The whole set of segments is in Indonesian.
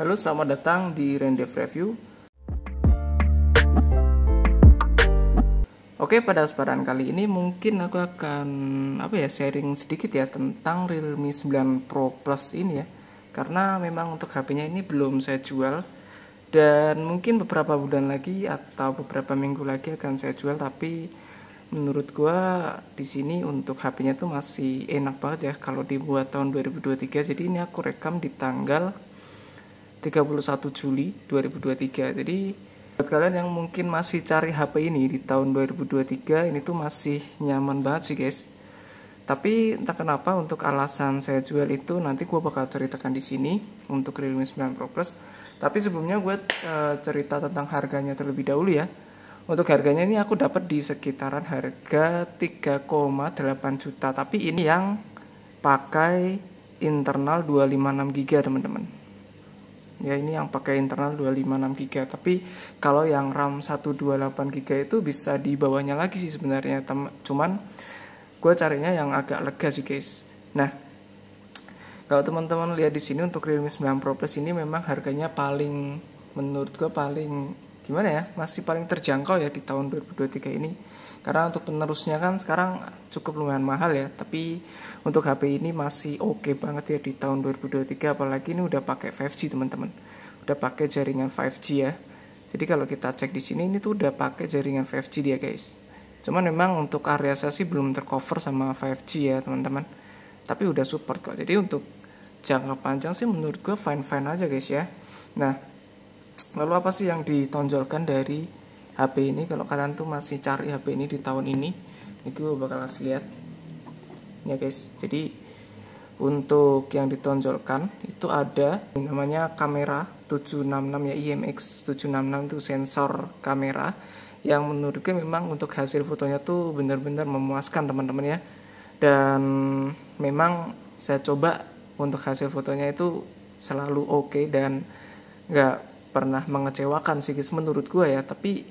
Halo, selamat datang di Rendev Review. Oke, pada kesempatan kali ini mungkin aku akan apa ya sharing sedikit ya tentang Realme 9 Pro Plus ini ya. Karena memang untuk HP-nya ini belum saya jual dan mungkin beberapa bulan lagi atau beberapa minggu lagi akan saya jual tapi menurut gua di sini untuk HP-nya tuh masih enak banget ya kalau dibuat tahun 2023. Jadi ini aku rekam di tanggal 31 Juli 2023 jadi buat kalian yang mungkin masih cari HP ini di tahun 2023 ini tuh masih nyaman banget sih guys tapi entah kenapa untuk alasan saya jual itu nanti gue bakal ceritakan di sini untuk Realme 9 Pro Plus tapi sebelumnya gue uh, cerita tentang harganya terlebih dahulu ya untuk harganya ini aku dapat di sekitaran harga 3,8 juta tapi ini yang pakai internal 256 GB teman-teman ya ini yang pakai internal 256 GB tapi kalau yang RAM 128 GB itu bisa di bawahnya lagi sih sebenarnya cuman gue carinya yang agak lega sih guys nah kalau teman-teman lihat di sini untuk Realme 9 Pro Plus ini memang harganya paling menurut gue paling gimana ya masih paling terjangkau ya di tahun 2023 ini karena untuk penerusnya kan sekarang cukup lumayan mahal ya tapi untuk HP ini masih oke okay banget ya di tahun 2023 apalagi ini udah pakai 5G teman-teman udah pakai jaringan 5G ya jadi kalau kita cek di sini ini tuh udah pakai jaringan 5G dia guys cuman memang untuk area saya sih belum tercover sama 5G ya teman-teman tapi udah support kok jadi untuk jangka panjang sih menurut gue fine fine aja guys ya nah Lalu apa sih yang ditonjolkan dari HP ini? Kalau kalian tuh masih cari HP ini di tahun ini, itu bakal kasih lihat. Ya guys, jadi untuk yang ditonjolkan itu ada namanya kamera 766 ya IMX 766 itu sensor kamera yang menurut gue memang untuk hasil fotonya tuh bener-bener memuaskan teman-teman ya dan memang saya coba untuk hasil fotonya itu selalu oke okay dan nggak pernah mengecewakan sih guys menurut gue ya tapi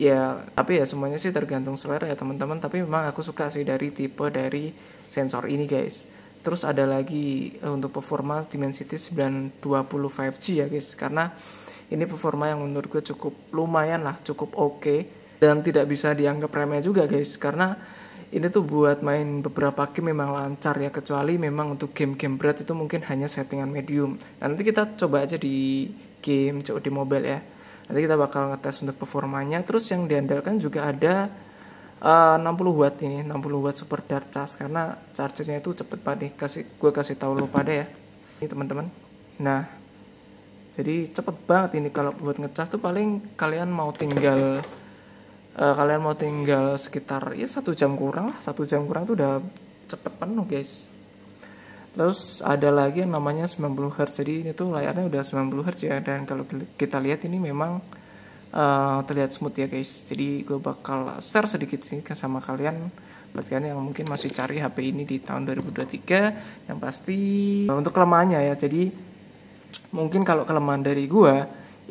ya tapi ya semuanya sih tergantung selera ya teman-teman tapi memang aku suka sih dari tipe dari sensor ini guys terus ada lagi eh, untuk performa Dimensity 920 5G ya guys karena ini performa yang menurut gue cukup lumayan lah cukup oke okay. dan tidak bisa dianggap remeh juga guys karena ini tuh buat main beberapa game memang lancar ya kecuali memang untuk game-game berat itu mungkin hanya settingan medium nah, nanti kita coba aja di game COD Mobile ya. Nanti kita bakal ngetes untuk performanya. Terus yang diandalkan juga ada eh, uh, 60 watt ini, 60 watt super dark charge karena chargernya itu cepet banget Kasih gue kasih tahu lo pada ya. Ini teman-teman. Nah, jadi cepet banget ini kalau buat ngecas tuh paling kalian mau tinggal uh, kalian mau tinggal sekitar ya satu jam kurang lah satu jam kurang tuh udah cepet penuh guys Terus ada lagi yang namanya 90 Hz. Jadi ini tuh layarnya udah 90 Hz ya dan kalau kita lihat ini memang uh, terlihat smooth ya guys. Jadi gue bakal share sedikit ke sama kalian buat kalian yang mungkin masih cari HP ini di tahun 2023 yang pasti eh, untuk kelemahannya ya. Jadi mungkin kalau kelemahan dari gue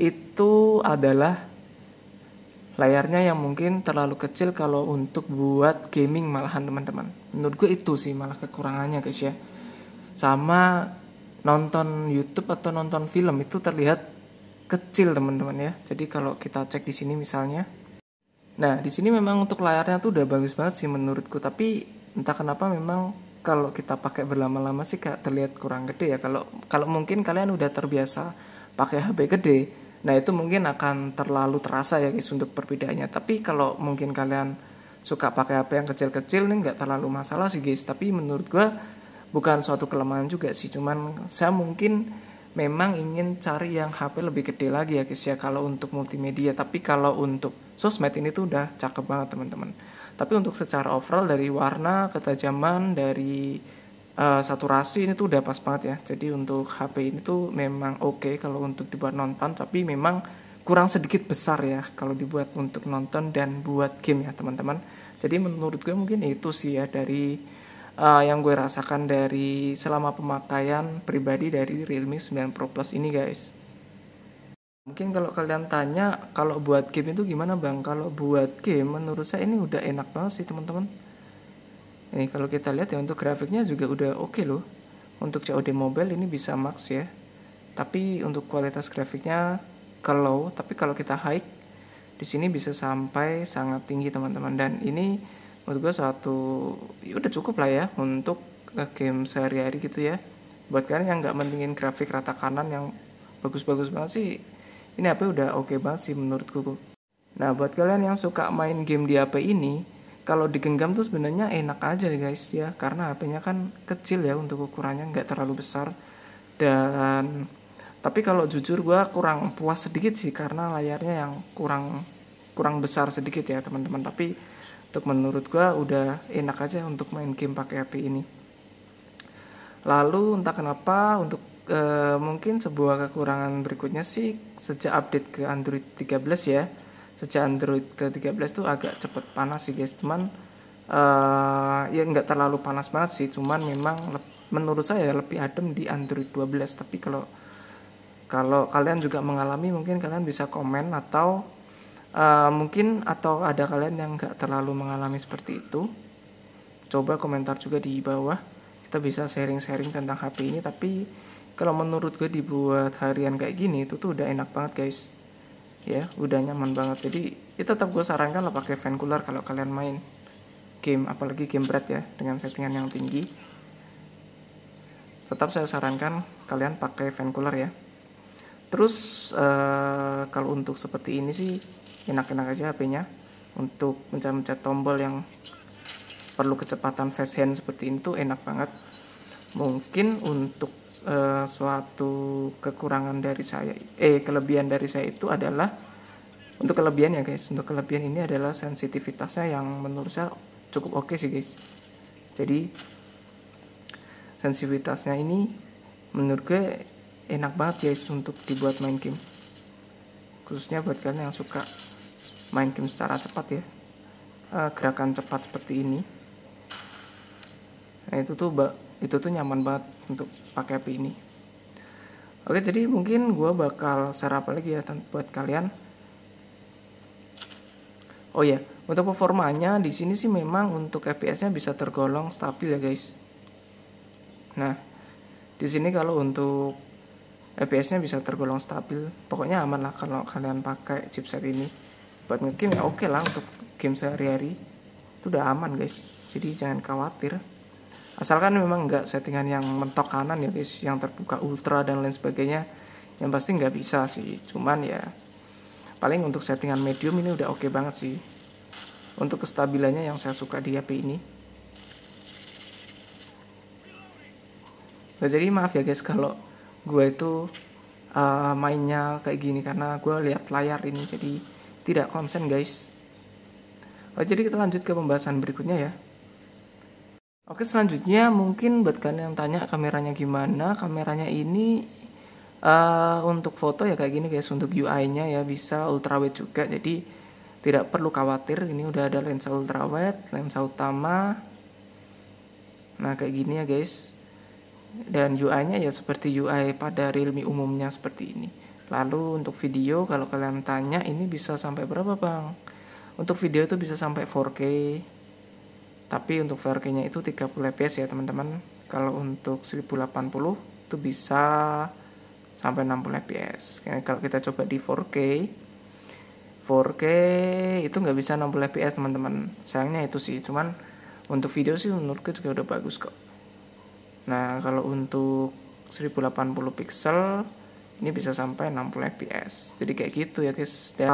itu adalah layarnya yang mungkin terlalu kecil kalau untuk buat gaming malahan teman-teman. Menurut gue itu sih malah kekurangannya guys ya sama nonton YouTube atau nonton film itu terlihat kecil teman-teman ya. Jadi kalau kita cek di sini misalnya. Nah, di sini memang untuk layarnya tuh udah bagus banget sih menurutku, tapi entah kenapa memang kalau kita pakai berlama-lama sih kayak terlihat kurang gede ya. Kalau kalau mungkin kalian udah terbiasa pakai HP gede, nah itu mungkin akan terlalu terasa ya guys untuk perbedaannya. Tapi kalau mungkin kalian suka pakai HP yang kecil-kecil nih nggak terlalu masalah sih guys. Tapi menurut gue bukan suatu kelemahan juga sih cuman saya mungkin memang ingin cari yang HP lebih gede lagi ya guys ya kalau untuk multimedia tapi kalau untuk sosmed ini tuh udah cakep banget teman-teman tapi untuk secara overall dari warna ketajaman dari uh, saturasi ini tuh udah pas banget ya jadi untuk HP ini tuh memang oke okay kalau untuk dibuat nonton tapi memang kurang sedikit besar ya kalau dibuat untuk nonton dan buat game ya teman-teman jadi menurut gue mungkin itu sih ya dari uh, yang gue rasakan dari selama pemakaian pribadi dari Realme 9 Pro Plus ini guys. Mungkin kalau kalian tanya kalau buat game itu gimana bang? Kalau buat game menurut saya ini udah enak banget sih teman-teman. Ini kalau kita lihat ya untuk grafiknya juga udah oke okay loh. Untuk COD Mobile ini bisa max ya. Tapi untuk kualitas grafiknya ke low, tapi kalau kita high di sini bisa sampai sangat tinggi teman-teman dan ini menurut gue satu, ya udah cukup lah ya untuk game sehari-hari gitu ya buat kalian yang nggak mendingin grafik rata kanan yang bagus-bagus banget sih ini HP udah oke okay banget sih menurut menurutku nah buat kalian yang suka main game di HP ini kalau digenggam tuh sebenarnya enak aja guys ya karena HP-nya kan kecil ya untuk ukurannya nggak terlalu besar dan tapi kalau jujur gue kurang puas sedikit sih karena layarnya yang kurang kurang besar sedikit ya teman-teman tapi untuk menurut gue udah enak aja untuk main game pakai HP ini lalu entah kenapa untuk e, mungkin sebuah kekurangan berikutnya sih sejak update ke Android 13 ya sejak Android ke 13 tuh agak cepet panas sih guys cuman e, ya nggak terlalu panas banget sih cuman memang menurut saya ya lebih adem di Android 12 tapi kalau kalau kalian juga mengalami mungkin kalian bisa komen atau uh, mungkin atau ada kalian yang nggak terlalu mengalami seperti itu coba komentar juga di bawah kita bisa sharing-sharing tentang HP ini tapi kalau menurut gue dibuat harian kayak gini itu tuh udah enak banget guys ya udah nyaman banget jadi itu ya tetap gue sarankan lah pakai fan cooler kalau kalian main game apalagi game berat ya dengan settingan yang tinggi tetap saya sarankan kalian pakai fan cooler ya terus uh, kalau untuk seperti ini sih enak-enak aja HP-nya untuk mencet-mencet tombol yang perlu kecepatan fast hand seperti itu enak banget mungkin untuk e, suatu kekurangan dari saya eh kelebihan dari saya itu adalah untuk kelebihan ya guys untuk kelebihan ini adalah sensitivitasnya yang menurut saya cukup oke okay sih guys jadi sensitivitasnya ini menurut gue enak banget guys untuk dibuat main game khususnya buat kalian yang suka main game secara cepat ya uh, gerakan cepat seperti ini nah itu tuh itu tuh nyaman banget untuk pakai api ini oke jadi mungkin gue bakal share apa lagi ya buat kalian oh ya untuk performanya di sini sih memang untuk fps nya bisa tergolong stabil ya guys nah di sini kalau untuk fps nya bisa tergolong stabil pokoknya aman lah kalau kalian pakai chipset ini buat ngekim ya oke okay lah untuk game sehari-hari itu udah aman guys jadi jangan khawatir asalkan memang nggak settingan yang mentok kanan ya guys yang terbuka ultra dan lain sebagainya yang pasti nggak bisa sih cuman ya paling untuk settingan medium ini udah oke okay banget sih untuk kestabilannya yang saya suka di HP ini nah, jadi maaf ya guys kalau gue itu uh, mainnya kayak gini karena gue lihat layar ini jadi tidak konsen guys. Oh, jadi kita lanjut ke pembahasan berikutnya ya. Oke selanjutnya mungkin buat kalian yang tanya kameranya gimana, kameranya ini uh, untuk foto ya kayak gini guys, untuk UI-nya ya bisa ultrawide juga, jadi tidak perlu khawatir, ini udah ada lensa ultrawide, lensa utama, nah kayak gini ya guys, dan UI-nya ya seperti UI pada Realme umumnya seperti ini. Lalu untuk video kalau kalian tanya ini bisa sampai berapa bang? Untuk video itu bisa sampai 4K. Tapi untuk 4K-nya itu 30 fps ya teman-teman. Kalau untuk 1080 itu bisa sampai 60 fps. Karena Kalau kita coba di 4K 4K itu nggak bisa 60 fps teman-teman. Sayangnya itu sih, cuman untuk video sih menurutku juga udah bagus kok. Nah, kalau untuk 1080 pixel ini bisa sampai 60 fps jadi kayak gitu ya guys dan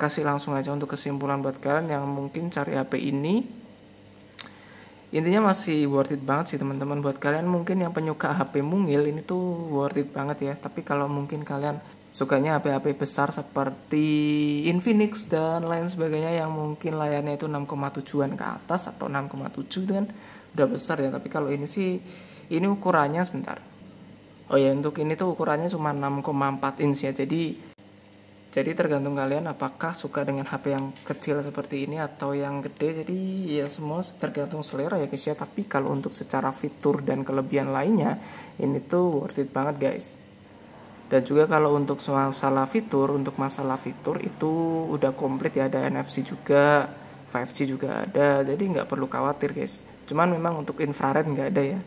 kasih langsung aja untuk kesimpulan buat kalian yang mungkin cari HP ini intinya masih worth it banget sih teman-teman buat kalian mungkin yang penyuka HP mungil ini tuh worth it banget ya tapi kalau mungkin kalian sukanya HP-HP besar seperti Infinix dan lain sebagainya yang mungkin layarnya itu 6,7an ke atas atau 6,7 dan udah besar ya tapi kalau ini sih ini ukurannya sebentar Oh ya untuk ini tuh ukurannya cuma 6,4 inch ya. Jadi jadi tergantung kalian apakah suka dengan HP yang kecil seperti ini atau yang gede. Jadi ya semua tergantung selera ya guys ya. Tapi kalau untuk secara fitur dan kelebihan lainnya ini tuh worth it banget guys. Dan juga kalau untuk masalah fitur, untuk masalah fitur itu udah komplit ya ada NFC juga, 5G juga ada. Jadi nggak perlu khawatir guys. Cuman memang untuk infrared nggak ada ya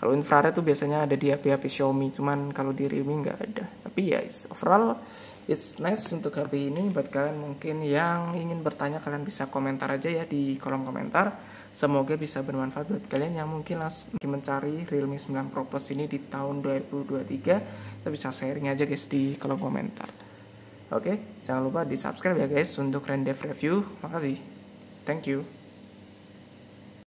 kalau infrared tuh biasanya ada di HP-HP Xiaomi cuman kalau di Realme nggak ada tapi ya it's overall it's nice untuk HP ini buat kalian mungkin yang ingin bertanya kalian bisa komentar aja ya di kolom komentar semoga bisa bermanfaat buat kalian yang mungkin lagi mencari Realme 9 Pro Plus ini di tahun 2023 kita bisa sharing aja guys di kolom komentar oke jangan lupa di subscribe ya guys untuk Rendev Review makasih thank you